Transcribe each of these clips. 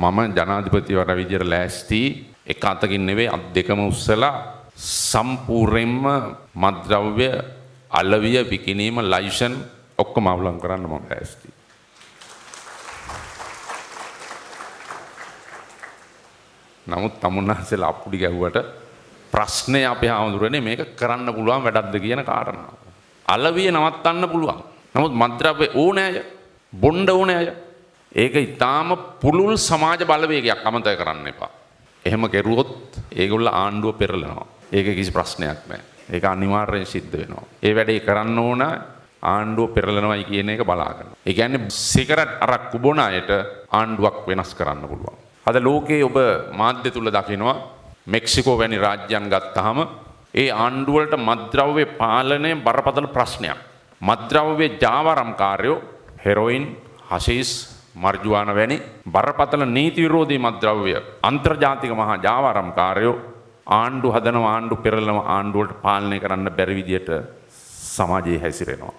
මම ජනාධිපතිවර විදියට ලෑස්ති එක අතකින් නෙවෙයි අත් දෙකම උස්සලා සම්පූර්ණයෙන්ම මද්ද්‍රව්‍ය අලවිය විකිනීම ලයිසන් ඔක්කොම අවලං කරන්න මම ලෑස්ති. නමුත් තමුන්හන්සේලා අප්පුඩි ගැහුවට ප්‍රශ්නේ අපි හාමුදුරනේ මේක කරන්න පුළුවන් වැඩක්ද කියන කාරණාව. අලවිය නවත්තන්න පුළුවන්. නමුත් මද්ද්‍රව්‍ය ඕනෑ අය, බොණ්ඩ ඕනෑ අය ඒක ඉතාම පුළුල් සමාජ බලවේගයක් අමතක කරන්න එපා. එහෙම කෙරුවොත් ඒගොල්ල ආණ්ඩුව පෙරලනවා. ඒක කිසි ප්‍රශ්නයක් නෑ. ඒක අනිවාර්යෙන් සිද්ධ වෙනවා. ඒ වැඩේ කරන්න ඕන ආණ්ඩුව පෙරලනවයි කියන එක බලාගන්න. ඒ කියන්නේ සිගරට් අරක්කු බොන අයට ආණ්ඩුවක් වෙනස් කරන්න පුළුවන්. අද ලෝකයේ ඔබ මාධ්‍ය තුල දකිනවා මෙක්සිකෝ වැනි රාජ්‍යයන් ගත්තාම ඒ ආණ්ඩුවලට මද්ද්‍රව්‍ය පාලනය බරපතල ප්‍රශ්නයක්. මද්ද්‍රව්‍ය ජාවාරම්කාරයෝ හෙරොයින්, හෂීස්, මර්ජුවාන වැනි බරපතල නීති විරෝධී මත්ද්‍රව්‍ය අන්තර්ජාතික මහා ජාවාරම්කාරයෝ ආණ්ඩු හදන ආණ්ඩු පෙරළම ආණ්ඩුවට පාලනය කරන්න බැරි විදියට සමාජයේ හැසිරෙනවා.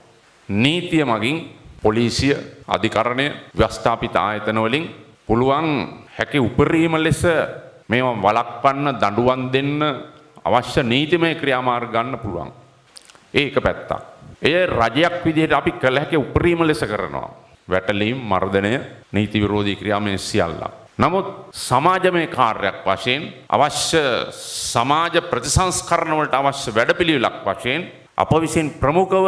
නීතිය මගින් පොලිසිය අධිකරණය ව්‍යස්ථාපිත ආයතන වලින් පුළුවන් හැකි උපරීම ලෙස මේවා වළක්වන්න දඬුවම් දෙන්න අවශ්‍ය නීතිමය ක්‍රියාමාර්ග ගන්න පුළුවන්. ඒක පැත්තක්. එය රජයක් විදිහට අපි කළ හැකි උපරිම ලෙස කරනවා. වැටලීම් මර්ධනය නීති විරෝධී ක්‍රියා මේ සියල්ල. නමුත් සමාජමය කාර්යයක් වශයෙන් අවශ්‍ය සමාජ ප්‍රතිසංස්කරණ වලට අවශ්‍ය වැඩපිළිවෙලක් වශයෙන් අප විසින් ප්‍රමුඛව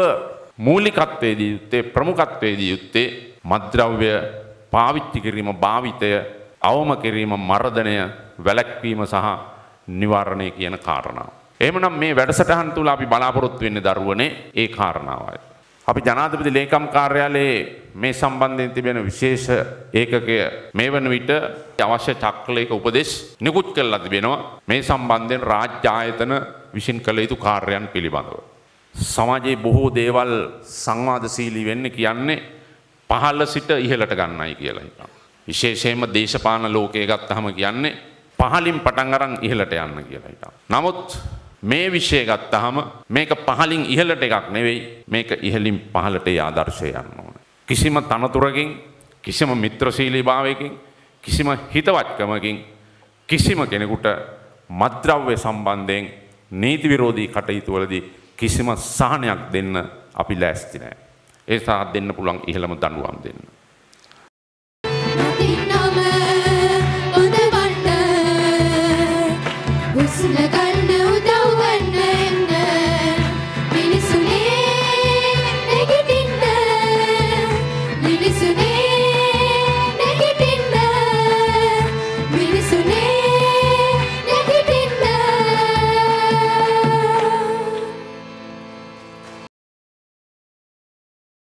මූලිකත්වයේදී යුත්තේ ප්‍රමුඛත්වයේදී යුත්තේ මද්ද්‍රව්‍ය පාවිච්චි කිරීම භාවිතය අවම කිරීම මර්ධනය වැළැක්වීම සහ නිවාරණය කියන කාරණා. එහෙමනම් මේ වැඩසටහන් තුළ අපි බලාපොරොත්තු වෙන්නේ දරුවනේ ඒ කාරණාවයි. අපි ජනාධිපති ලේකම් කාර්යාලයේ මේ සම්බන්ධයෙන් තිබෙන විශේෂ ඒකකය මේ වන විට අවශ්‍ය චක්‍රලයක උපදෙස් නිකුත් කරලා තිබෙනවා මේ සම්බන්ධයෙන් රාජ්‍ය ආයතන විසින් කළ යුතු කාර්යයන් පිළිබඳව. සමාජයේ බොහෝ දේවල් සංවාදශීලී වෙන්න කියන්නේ පහළ සිට ඉහළට ගන්නයි කියලා හිතනවා. විශේෂයෙන්ම දේශපාලන ලෝකයේ ගත්තහම කියන්නේ පහලින් පටන් අරන් ඉහළට යන්න කියලා හිතනවා. නමුත් මේ විෂය ගත්තාම මේක පහලින් ඉහළට එකක් නෙවෙයි මේක ඉහළින් පහළට ඒ ආදර්ශය යන්න ඕන. කිසිම තනතුරකින් කිසිම මිත්‍රශීලීභාවයකින් කිසිම හිතවත්කමකින් කිසිම කෙනෙකුට මද්ද්‍රව්‍ය සම්බන්ධයෙන් නීති විරෝධී කටයුතුවලදී කිසිම සහනයක් දෙන්න අපි ලෑස්ති නෑ. ඒ සහ දෙන්න පුළුවන් ඉහළම දඬුවම් දෙන්න.